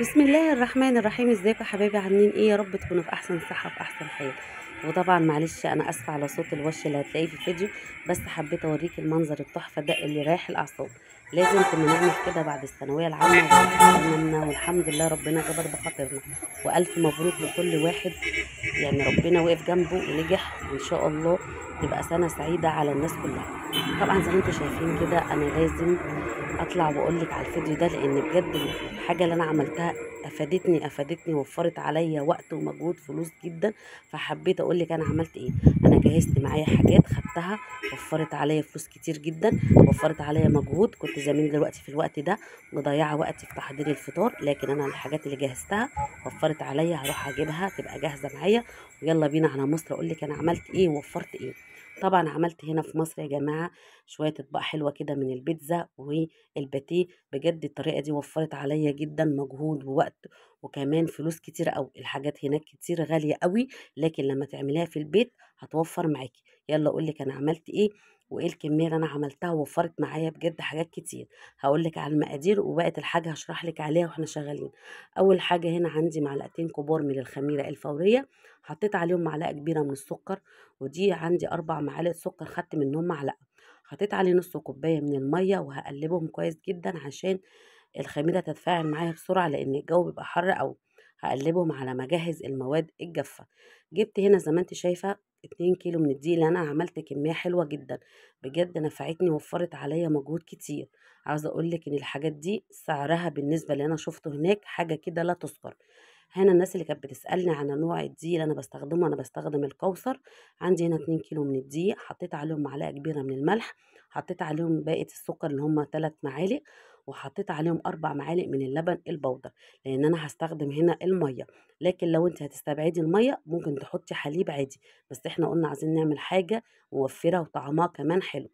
بسم الله الرحمن الرحيم ازيكم حبايبي عاملين ايه يا رب تكونوا في احسن صحه وفي احسن حال وطبعا معلش انا اسفه على صوت الوش اللي هتلاقيه في الفيديو بس حبيت اوريك المنظر التحفه ده اللي رايح الاعصاب لازم كنا نعمل كده بعد الثانويه العامه وحلمنا والحمد لله ربنا جبر بخاطرنا والف مبروك لكل واحد يعني ربنا وقف جنبه ونجح وان شاء الله تبقى سنة سعيدة على الناس كلها طبعا زي ما انتم شايفين كده انا لازم اطلع واقول لك على الفيديو ده لان بجد الحاجة اللي انا عملتها افادتني افادتني وفرت عليا وقت ومجهود فلوس جدا فحبيت اقول لك انا عملت ايه انا جهزت معايا حاجات خدتها وفرت عليا فلوس كتير جدا وفرت عليا مجهود كنت زمان دلوقتي في الوقت ده مضيعه وقتي في تحضير الفطار لكن انا الحاجات اللي جهزتها وفرت عليا هروح اجيبها تبقى جاهزه معايا ويلا بينا على مصر اقول لك انا عملت ايه ووفرت ايه طبعا عملت هنا في مصر يا جماعة شوية اطباق حلوة كده من البيتزا والباتيه بجد الطريقة دي وفرت عليا جدا مجهود ووقت وكمان فلوس كتير او الحاجات هناك كتير غالية قوي لكن لما تعمليها في البيت هتوفر معاكي يلا اقولك انا عملت ايه وايه الكميه اللي انا عملتها ووفرت معايا بجد حاجات كتير هقول لك على المقادير وبقت الحاجه هشرح لك عليها واحنا شغالين اول حاجه هنا عندي معلقتين كبار من الخميره الفوريه حطيت عليهم معلقه كبيره من السكر ودي عندي اربع معالق سكر خدت منهم معلقه حطيت عليه نص كوبايه من الميه وهقلبهم كويس جدا عشان الخميره تتفاعل معايا بسرعه لان الجو بيبقى حر قوي هقلبهم على ما جهز المواد الجافه جبت هنا زي ما انت شايفه 2 كيلو من الدقيق اللي انا عملت كميه حلوه جدا بجد نفعتني وفرت عليا مجهود كتير عاوز اقول لك ان الحاجات دي سعرها بالنسبه اللي انا شفته هناك حاجه كده لا تذكر هنا الناس اللي كانت بتسالني عن نوع الدقيق اللي انا بستخدمه انا بستخدم الكوثر عندي هنا 2 كيلو من الدقيق حطيت عليهم معلقه كبيره من الملح حطيت عليهم باقه السكر اللي هم 3 معالق وحطيت عليهم أربع معالق من اللبن البودر لأن أنا هستخدم هنا المية لكن لو أنت هتستبعدي المية ممكن تحطي حليب عادي بس إحنا قلنا عايزين نعمل حاجة موفرة وطعمها كمان حلو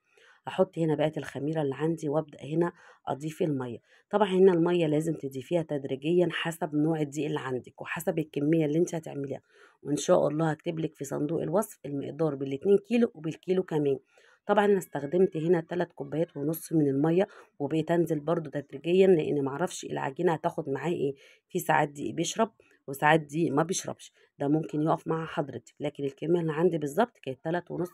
هحط هنا بقيه الخميره اللي عندي وابدا هنا اضيف الميه طبعا هنا الميه لازم تضيفيها تدريجيا حسب نوع الدقيق اللي عندك وحسب الكميه اللي انت هتعمليها وان شاء الله هكتب لك في صندوق الوصف المقدار بالاتنين كيلو وبالكيلو كمان طبعا انا استخدمت هنا ثلاث كوبايات ونص من الميه وبقيت انزل برضو تدريجيا لان معرفش العجينه هتاخد معاه ايه في ساعات دي بيشرب وساعات دي ما بيشربش ده ممكن يقف مع حضرتك لكن الكميه اللي عندي بالظبط كانت ثلاث ونص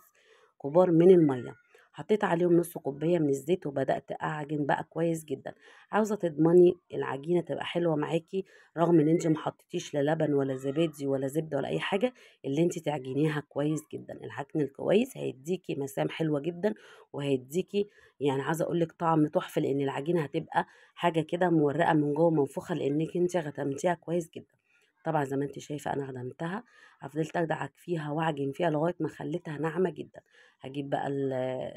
كبار من الميه حطيت عليهم نص كوبايه من الزيت وبدات اعجن بقى كويس جدا عاوزه تضمني العجينه تبقى حلوه معاكي رغم ان انت ما حطيتيش لا لبن ولا زبادي ولا زبده ولا اي حاجه اللي انت تعجنيها كويس جدا العجن الكويس هيديكي مسام حلوه جدا وهيديكي يعني عاوزه اقول لك طعم تحفه لان العجينه هتبقى حاجه كده مورقه من جوه منفوخه لانك انت غتمتيها كويس جدا طبعا زي ما انت شايفه انا خدمتها فضلت ادعك فيها واعجن فيها لغايه ما خليتها ناعمه جدا هجيب بقى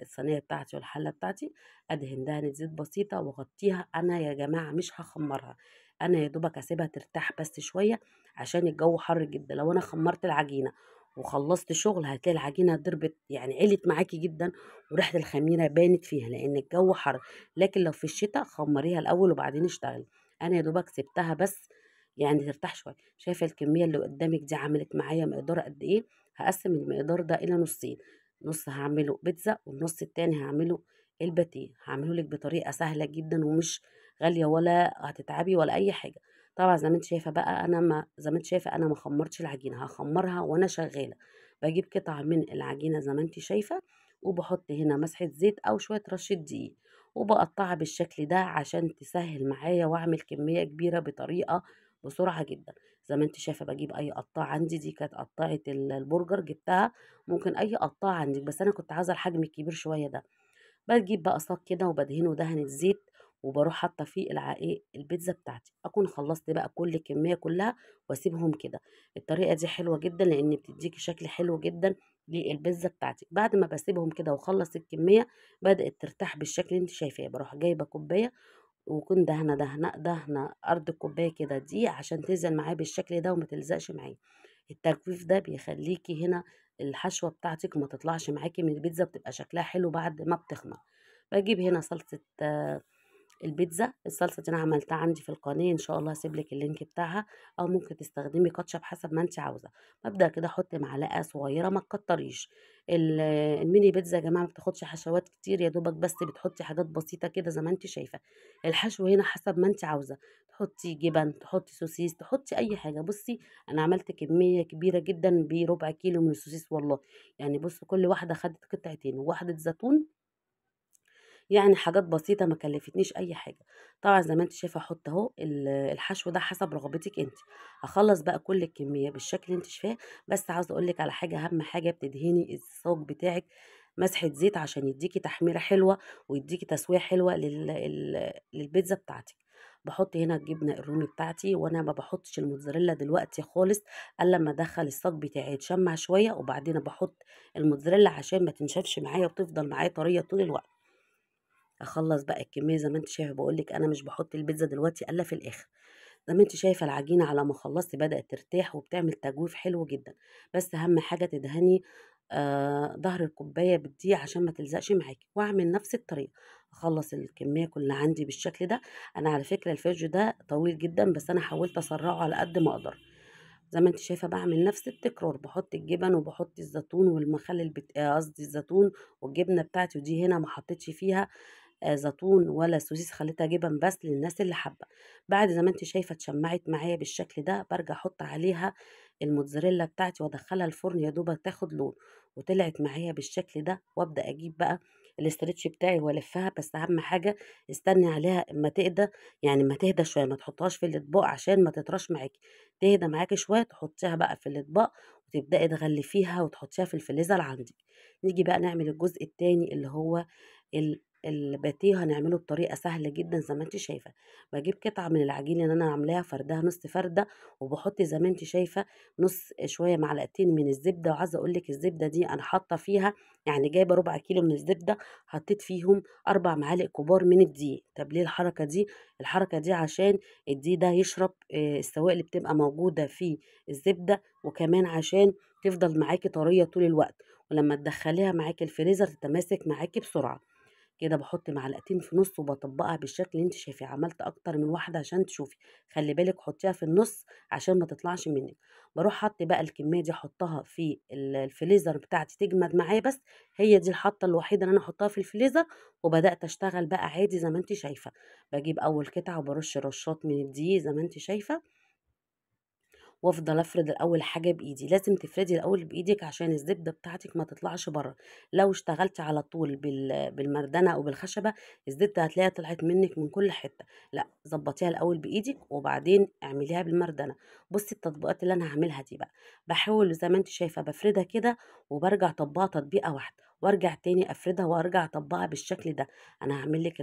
الصينيه بتاعتي والحله بتاعتي ادهن دهنه زيت بسيطه واغطيها انا يا جماعه مش هخمرها انا يا دوبك اسيبها ترتاح بس شويه عشان الجو حر جدا لو انا خمرت العجينه وخلصت شغل هتلاقي العجينه ضربت يعني علت معاكي جدا وريحه الخميره بانت فيها لان الجو حر لكن لو في الشتاء خمريها الاول وبعدين اشتغلي انا يا دوبك سبتها بس يعني ترتاح شويه شايفه الكميه اللي قدامك دي عملت معايا مقدار قد ايه هقسم المقدار ده الى نصين نص هعمله بيتزا والنص التاني هعمله الباتيه هعمله لك بطريقه سهله جدا ومش غاليه ولا هتتعبي ولا اي حاجه طبعا زي ما انت شايفه بقى انا ما زي ما انت شايفه انا ما خمرتش العجينه هخمرها وانا شغاله بجيب قطع من العجينه زي ما انت شايفه وبحط هنا مسحه زيت او شويه رشه دقيق وبقطعها بالشكل ده عشان تسهل معايا واعمل كميه كبيره بطريقه بسرعة جدا زي ما انت شايفة بجيب اي قطاع عندي دي كانت قطاعة البرجر جبتها ممكن اي قطاع عندك بس انا كنت عايزة الحجم الكبير شوية ده بجيب بقى صاج كده وبدهنه دهنة زيت وبروح حاطه فيه العائق إيه، البيتزا بتاعتي اكون خلصت بقى كل الكميه كلها واسيبهم كده الطريقه دي حلوه جدا لان بتديكي شكل حلو جدا للبيتزا بتاعتك بعد ما بسيبهم كده واخلص الكميه بدات ترتاح بالشكل اللي انت شايفاه بروح جايبه كوبايه وكون دهنه دهنه دهنه ارض الكوبايه كده دي عشان تنزل معاه بالشكل ده وما تلزقش معاه التجفيف ده بيخليكي هنا الحشوه بتاعتك ما تطلعش معاكي من البيتزا بتبقى شكلها حلو بعد ما بتخمر بجيب هنا صلصه البيتزا الصلصه دي انا عملتها عندي في القناه ان شاء الله هسيب لك اللينك بتاعها او ممكن تستخدمي كاتشب حسب ما انت عاوزه مبدا كده حطي معلقه صغيره ما تكتريش الميني بيتزا يا جماعه ما بتاخدش حشوات كتير يا دوبك بس بتحطي حاجات بسيطه كده زي ما انت شايفه الحشو هنا حسب ما انت عاوزه تحطي جبن تحطي سوسيس تحطي اي حاجه بصي انا عملت كميه كبيره جدا بربع كيلو من السوسيس والله يعني بص كل واحده خدت قطعتين وواحده زيتون يعني حاجات بسيطه ما كلفتنيش اي حاجه طبعا زي ما انت شايفه احط اهو الحشو ده حسب رغبتك انت هخلص بقى كل الكميه بالشكل اللي انت شايفاه بس عاوز اقول لك على حاجه اهم حاجه بتدهني الصاج بتاعك مسحه زيت عشان يديكي تحميره حلوه ويديكي تسويه حلوه للبيتزا بتاعتك بحط هنا الجبنه الرومي بتاعتي وانا ما بحطش الموتزاريلا دلوقتي خالص الا لما ادخل الصاج بتاعي يتشمع شويه وبعدين بحط الموتزاريلا عشان ما تنشفش معايا وتفضل معايا طريه طول الوقت اخلص بقى الكميه زي ما انت شايفه بقول لك انا مش بحط البيتزا دلوقتي الا في الاخر زي ما انت شايفه العجينه على ما خلصت بدات ترتاح وبتعمل تجويف حلو جدا بس اهم حاجه تدهني آه الكوبايه بالدقيق عشان ما تلزقش معاكي واعمل نفس الطريقه اخلص الكميه كلها عندي بالشكل ده انا على فكره الفيديو ده طويل جدا بس انا حاولت اسرعه على قد ما اقدر زي ما انت شايفه بعمل نفس التكرار بحط الجبن وبحط الزيتون والمخلل آه، قصدي الزيتون والجبنه بتاعتي ودي هنا ما حطيتش فيها آه، زيتون ولا سوسيس خليتها جبن بس للناس اللي حابه بعد زي ما انت شايفه اتشمعت معايا بالشكل ده برجع احط عليها الموتزاريلا بتاعتي وادخلها الفرن يا دوبك تاخد لون وطلعت معايا بالشكل ده وابدا اجيب بقى الاسترتش بتاعي والفها بس اهم حاجه استني عليها اما تهدى يعني اما تهدى شويه ما تحطهاش في الاطباق عشان ما تطراش معاكي تهدى معاكي شويه تحطيها بقى في الاطباق وتبداي تغلفيها وتحطيها في اللي عندك نيجي بقى نعمل الجزء الثاني اللي هو الباتيه هنعمله بطريقه سهله جدا زي ما انت شايفه بجيب قطعه من العجينه اللي انا عاملاها فردها نص فرده وبحط زي ما انت شايفه نص شويه معلقتين من الزبده وعايزه اقول لك الزبده دي انا حاطه فيها يعني جايبه ربع كيلو من الزبده حطيت فيهم اربع معالق كبار من الدقيق طب ليه الحركه دي الحركه دي عشان الدقيق ده يشرب آه، السوائل اللي بتبقى موجوده في الزبده وكمان عشان تفضل معاكي طريه طول الوقت ولما تدخليها معاكي الفريزر تتماسك معاكي بسرعه كده بحط معلقتين في نص وبطبقها بالشكل اللي انت شايفاه عملت اكتر من واحده عشان تشوفي خلي بالك حطيها في النص عشان ما تطلعش منك بروح حط بقى الكميه دي احطها في الفليزر بتاعتي تجمد معايا بس هي دي الحطه الوحيده اللي انا احطها في الفليزر وبدات اشتغل بقى عادي زي ما انت شايفه بجيب اول قطعه وبرش رشاط من الدقيق زي ما انت شايفه وافضل افرد الاول حاجه بايدي لازم تفردي الاول بايدك عشان الزبده بتاعتك ما تطلعش بره لو اشتغلتي على طول بالمردنه او بالخشبه الزبده هتلاقيها طلعت منك من كل حته لا ظبطيها الاول بايدك وبعدين اعمليها بالمردنه بصي التطبيقات اللي انا هعملها دي بقى بحاول زي ما انت شايفه بفردها كده وبرجع اطبقها تطبيقه واحده وارجع تاني افردها وارجع اطبقها بالشكل ده انا هعمل لك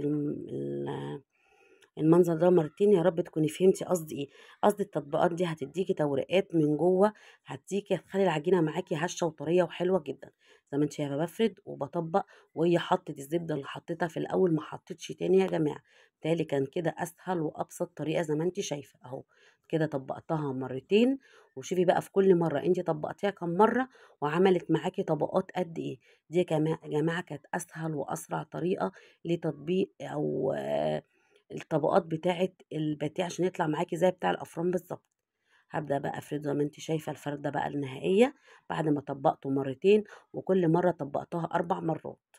المنظر ده مرتين يا رب تكوني فهمتي قصدي ايه قصدي التطبيقات دي هتديكي توريقات من جوه هتديكي هتخلي العجينه معاكي هشه وطريه وحلوه جدا زي ما انت شايفه بفرد وبطبق وهي حطت الزبده اللي حطيتها في الاول ما حطيتش تاني يا جماعه تالي كان كده اسهل وابسط طريقه زي ما انت شايفه اهو كده طبقتها مرتين وشوفي بقى في كل مره انت طبقتيها كم مره وعملت معاكي طبقات قد ايه دي يا جماعه كانت اسهل واسرع طريقه لتطبيق او آه الطبقات بتاعه الباتيه عشان يطلع معاكي زي بتاع الافران بالظبط هبدا بقى افرد زي ما انت شايفه الفرده بقى النهائيه بعد ما طبقته مرتين وكل مره طبقتها اربع مرات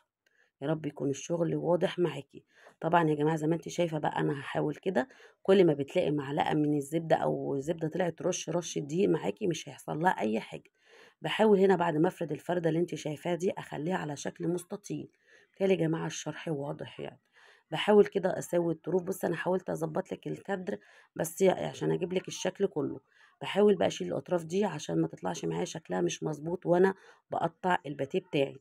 يا رب يكون الشغل واضح معاكي طبعا يا جماعه زي ما انت شايفه بقى انا هحاول كده كل ما بتلاقي معلقه من الزبده او زبده طلعت رش رش دي معاكي مش هيحصل لها اي حاجه بحاول هنا بعد ما افرد الفرده اللي انت شايفاها دي اخليها على شكل مستطيل بالتالي يا جماعه الشرح واضح يعني بحاول كده اساوي الطروف بص انا حاولت اظبط لك الكادر بس عشان اجيب لك الشكل كله بحاول بقى اشيل الاطراف دي عشان ما تطلعش معايا شكلها مش مظبوط وانا بقطع الباتيه بتاعي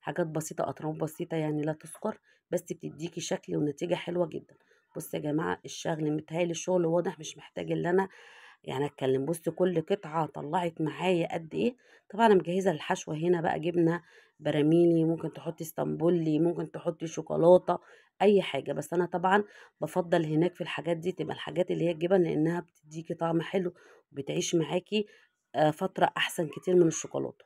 حاجات بسيطه اطراف بسيطه يعني لا تذكر بس بتديكي شكل ونتيجه حلوه جدا بص يا جماعه الشغل متهيألي الشغل واضح مش محتاج ان انا يعني اتكلم بص كل قطعه طلعت معايا قد ايه طبعا انا مجهزه الحشوه هنا بقى جبنه براميلي ممكن تحطي اسطنبولي ممكن تحطي شوكولاته اي حاجه بس انا طبعا بفضل هناك في الحاجات دي تبقى الحاجات اللي هي الجبن لانها بتديكي طعم حلو وبتعيش معاكي آه، فتره احسن كتير من الشوكولاته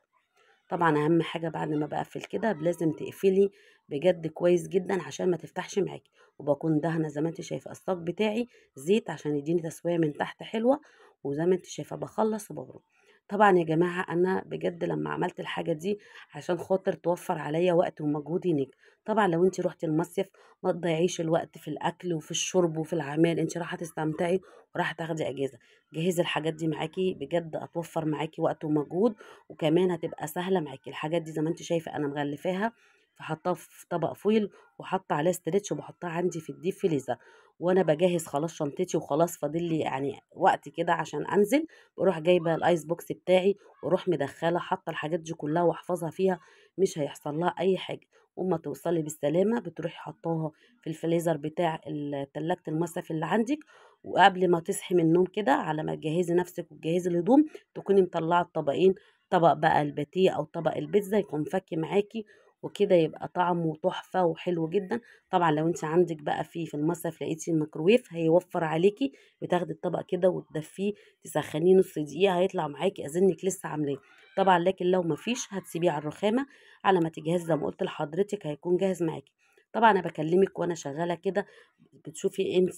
طبعا اهم حاجه بعد ما بقفل كده لازم تقفلي بجد كويس جدا عشان ما تفتحش معاكي وبكون دهنه زي ما انت شايفه الصاج بتاعي زيت عشان يديني تسويه من تحت حلوه وزي ما انت شايفه بخلص وببرد طبعا يا جماعة أنا بجد لما عملت الحاجة دي عشان خاطر توفر عليا وقت ومجهود هناك طبعا لو انت رحتي المصيف ما تضيعيش الوقت في الأكل وفي الشرب وفي العمال انت راح تستمتعي وراح تاخدي أجازة جهزي الحاجات دي معاكي بجد هتوفر معاكي وقت ومجهود وكمان هتبقى سهلة معاكي الحاجات دي زي ما انت شايفة أنا مغلفاها فحطها في طبق فويل وحاطه عليه استرتش وبحطها عندي في الديب فريزر وانا بجهز خلاص شنطتي وخلاص فاضل لي يعني وقت كده عشان انزل بروح جايبه الايس بوكس بتاعي واروح مدخله حاطه الحاجات دي كلها واحفظها فيها مش هيحصل لها اي حاجه وما توصلي بالسلامه بتروحي حطاها في الفليزر بتاع الثلاجه المصيف اللي عندك وقبل ما تصحي من النوم كده على ما تجهزي نفسك وتجهزي الهدوم تكوني مطلعه الطبقين طبق بقى الباتيه او طبق البيتزا يكون فك معاكي وكده يبقى طعمه تحفه وحلو جدا طبعا لو انت عندك بقى في في المصرف لقيتي الميكروويف هيوفر عليكي بتاخدي الطبق كده وتدفيه تسخنيه نص دقيقه هيطلع معاكي اذنك لسه عاملاه طبعا لكن لو مفيش هتسيبيه على الرخامه على ما تجهز زي ما قلت لحضرتك هيكون جاهز معاكي طبعا انا بكلمك وانا شغاله كده بتشوفي انت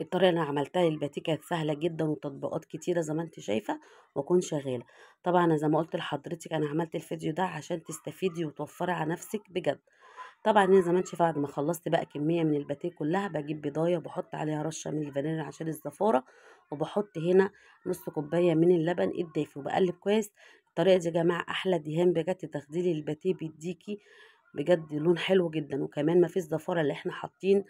الطريقه اللي انا عملتها للباتيه كانت سهله جدا وتطبيقات كتيره زي ما انت شايفه واكون شغاله طبعا انا زي ما قلت لحضرتك انا عملت الفيديو ده عشان تستفيدي وتوفري على نفسك بجد طبعا انا زي ما انت بعد ما خلصت بقى كميه من الباتيه كلها بجيب بيضايه وبحط عليها رشه من الفانيلا عشان الزفاره وبحط هنا نص كوبايه من اللبن الدافي وبقلب كويس الطريقه دي يا جماعه احلى دهان بجد تاخديلي الباتيه بيديكي بجد لون حلو جدا وكمان مفيش زفاره اللي احنا حاطين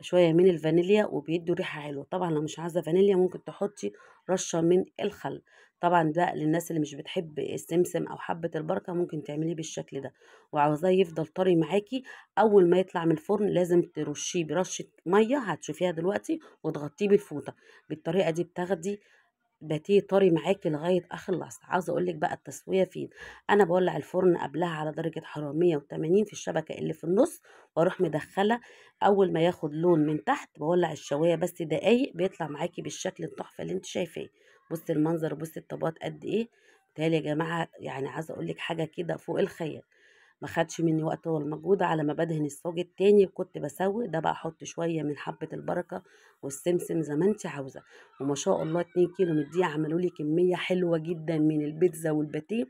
شويه من الفانيليا وبيدوا ريحه حلوه طبعا لو مش عايزه فانيليا ممكن تحطي رشه من الخل طبعا ده للناس اللي مش بتحب السمسم او حبه البركه ممكن تعمليه بالشكل ده وعاوزاه يفضل طري معاكي اول ما يطلع من الفرن لازم ترشيه برشه ميه هتشوفيها دلوقتي وتغطيه بالفوطه بالطريقه دي بتاخدي باتيه طري معاكي لغايه اخر لحظه عاوزه اقول لك بقى التسويه فين انا بولع الفرن قبلها على درجه حراره 180 في الشبكه اللي في النص واروح مدخله اول ما ياخد لون من تحت بولع الشوايه بس دقايق بيطلع معاكي بالشكل التحفه اللي انت شايفاه بصي المنظر بصي الطبقات قد ايه بتهيألي يا جماعه يعني عايزه اقول لك حاجه كده فوق الخيال ما خدش مني وقت ولا مجهود على ما بدهن الصاج التاني كنت بسوي ده بقى احط شويه من حبه البركه والسمسم زي ما انت عاوزه وما شاء الله 2 كيلو من دي عملوا لي كميه حلوه جدا من البيتزا والباتيه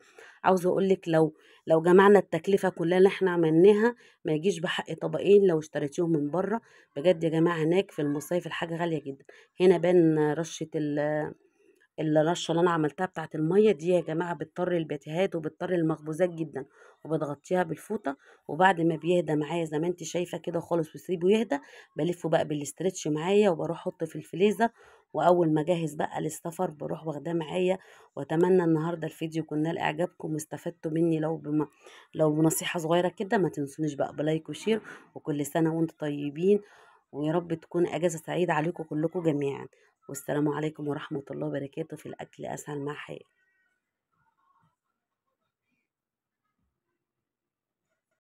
عاوزه اقول لك لو لو جمعنا التكلفه كلها اللي احنا عملناها ما يجيش بحق طبقين لو اشتريتيهم من بره بجد يا جماعه هناك في المصايف الحاجه غاليه جدا هنا بان رشه الرشه اللي انا عملتها بتاعه الميه دي يا جماعه بتطر البتهات وبتطر المخبوزات جدا وبتغطيها بالفوطه وبعد ما بيهدى معايا زي ما انت شايفه كده خالص وسيبه يهدى بلفه بقى بالاسترتش معايا وبروح احطه في الفليزر واول ما اجهز بقى للسفر بروح واخداه معايا واتمنى النهارده الفيديو يكون نال اعجابكم واستفدتوا مني لو بما لو بنصيحه صغيره كده ما تنسونيش بقى بلايك وشير وكل سنه وانتم طيبين ويا رب تكون اجازه سعيده عليكم كلكم جميعا والسلام عليكم ورحمة الله وبركاته في الأكل أسهل ما حي